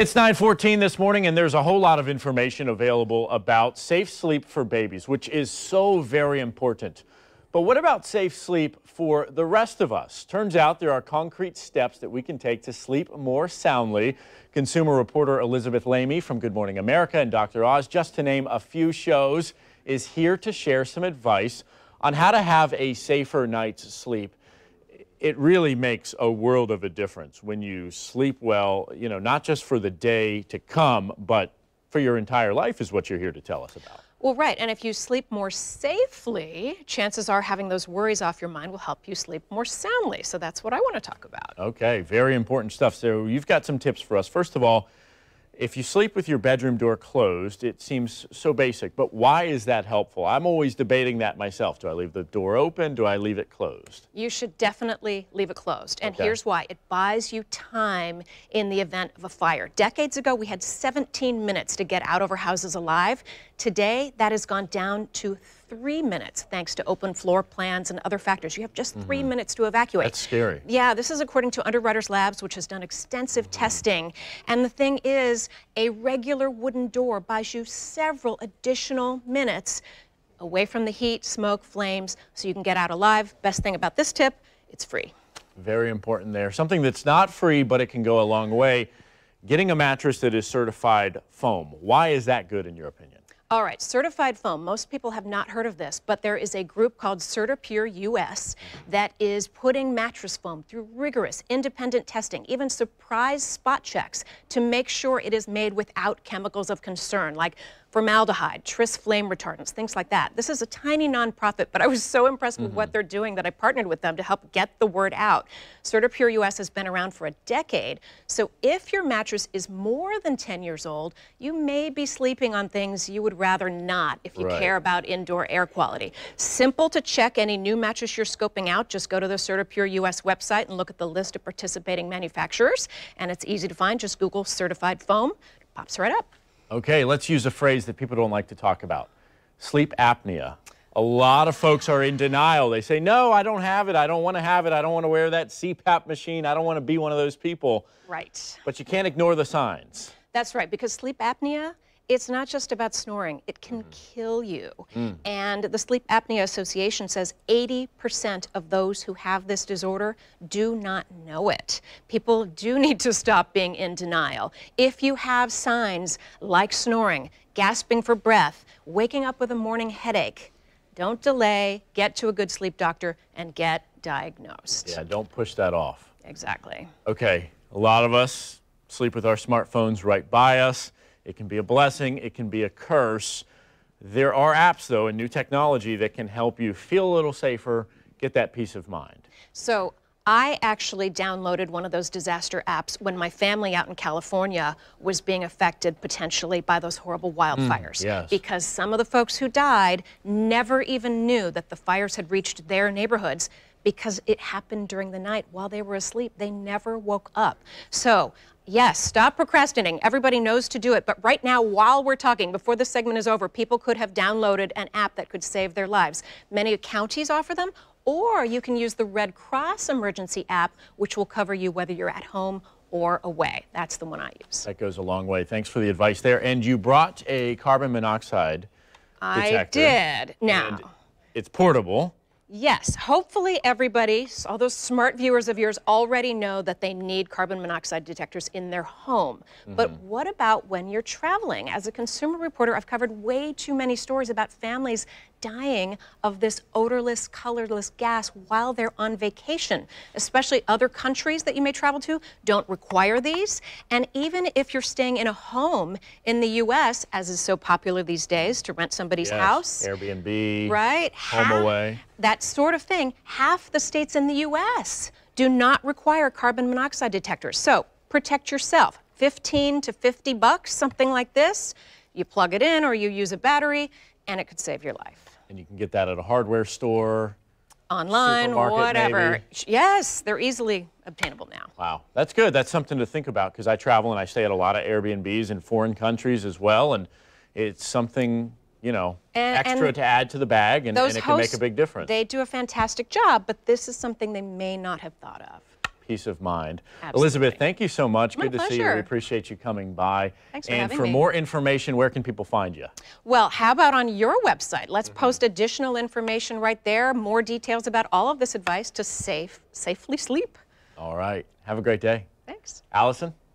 It's 9:14 this morning and there's a whole lot of information available about safe sleep for babies, which is so very important. But what about safe sleep for the rest of us? Turns out there are concrete steps that we can take to sleep more soundly. Consumer reporter Elizabeth Lamy from Good Morning America and Dr. Oz, just to name a few shows, is here to share some advice on how to have a safer night's sleep it really makes a world of a difference when you sleep well, you know, not just for the day to come, but for your entire life is what you're here to tell us about. Well, right, and if you sleep more safely, chances are having those worries off your mind will help you sleep more soundly. So that's what I want to talk about. Okay, very important stuff. So you've got some tips for us. First of all, if you sleep with your bedroom door closed, it seems so basic, but why is that helpful? I'm always debating that myself. Do I leave the door open? Do I leave it closed? You should definitely leave it closed. And okay. here's why. It buys you time in the event of a fire. Decades ago, we had 17 minutes to get out of our houses alive. Today, that has gone down to three minutes, thanks to open floor plans and other factors. You have just 3 mm -hmm. minutes to evacuate. That's scary. Yeah, this is according to Underwriters Labs, which has done extensive mm -hmm. testing. And the thing is, a regular wooden door buys you several additional minutes away from the heat, smoke, flames, so you can get out alive. Best thing about this tip, it's free. Very important there. Something that's not free, but it can go a long way. Getting a mattress that is certified foam. Why is that good in your opinion? All right, certified foam. Most people have not heard of this, but there is a group called CertiPure US that is putting mattress foam through rigorous independent testing, even surprise spot checks to make sure it is made without chemicals of concern like formaldehyde, tris flame retardants, things like that. This is a tiny nonprofit, but I was so impressed mm -hmm. with what mm-hmm. they're doing that I partnered with them to help get the word out. CertaPure US has been around for a decade, so if your mattress is more than 10 years old, you may be sleeping on things you would rather not if you right. care about indoor air quality. Simple to check any new mattress you're scoping out. Just go to the CertaPure US website and look at the list of participating manufacturers, and it's easy to find. Just Google certified foam, pops right up. Okay, let's use a phrase that people don't like to talk about sleep apnea. A lot of folks are in denial. They say, no, I don't have it. I don't want to have it. I don't want to wear that CPAP machine. I don't want to be one of those people. Right. But you can't ignore the signs. That's right, because sleep apnea it's not just about snoring. It can mm. kill you. Mm. And the Sleep Apnea Association says 80% of those who have this disorder do not know it. People do need to stop being in denial. If you have signs like snoring, gasping for breath, waking up with a morning headache, don't delay, get to a good sleep doctor, and get diagnosed. Yeah, don't push that off. Exactly. Okay, a lot of us sleep with our smartphones right by us. It can be a blessing, it can be a curse. There are apps, though, and new technology that can help you feel a little safer, get that peace of mind. So I actually downloaded one of those disaster apps when my family out in California was being affected potentially by those horrible mm, wildfires. Mm, yes. Because some of the folks who died never even knew that the fires had reached their neighborhoods because it happened during the night while they were asleep. They never woke up. So, yes, stop procrastinating. Everybody knows to do it. But right now, while we're talking, before this segment is over, people could have downloaded an app that could save their lives. Many counties offer them, or you can use the Red Cross emergency app, which will cover you whether you're at home or away. That's the one I use. That goes a long way. Thanks for the advice there. And you brought a carbon monoxide detector. I did. Now, it's portable. Yes, hopefully everybody, all those smart viewers of yours already know that they need carbon monoxide detectors in their home. Mm -hmm. But what about when you're traveling? As a consumer reporter, I've covered way too many stories about families dying of this odorless, colorless gas while they're on vacation. Especially other countries that you may travel to don't require these. And even if you're staying in a home in the U.S., as is so popular these days, to rent somebody's yes, house. Airbnb. Right? Home half, away. That sort of thing. Half the states in the U.S. do not require carbon monoxide detectors. So protect yourself. 15 to 50 bucks, something like this. You plug it in or you use a battery, and it could save your life. And you can get that at a hardware store, online, whatever. Maybe. Yes, they're easily obtainable now. Wow, that's good. That's something to think about because I travel and I stay at a lot of Airbnbs in foreign countries as well, and it's something you know and, extra and to add to the bag, and, and it can make a big difference. They do a fantastic job, but this is something they may not have thought of peace of mind. Absolutely. Elizabeth, thank you so much. My Good to pleasure. see you. We appreciate you coming by. Thanks for and having for me. more information, where can people find you? Well, how about on your website? Let's mm -hmm. post additional information right there, more details about all of this advice to safe, safely sleep. All right. Have a great day. Thanks. Allison?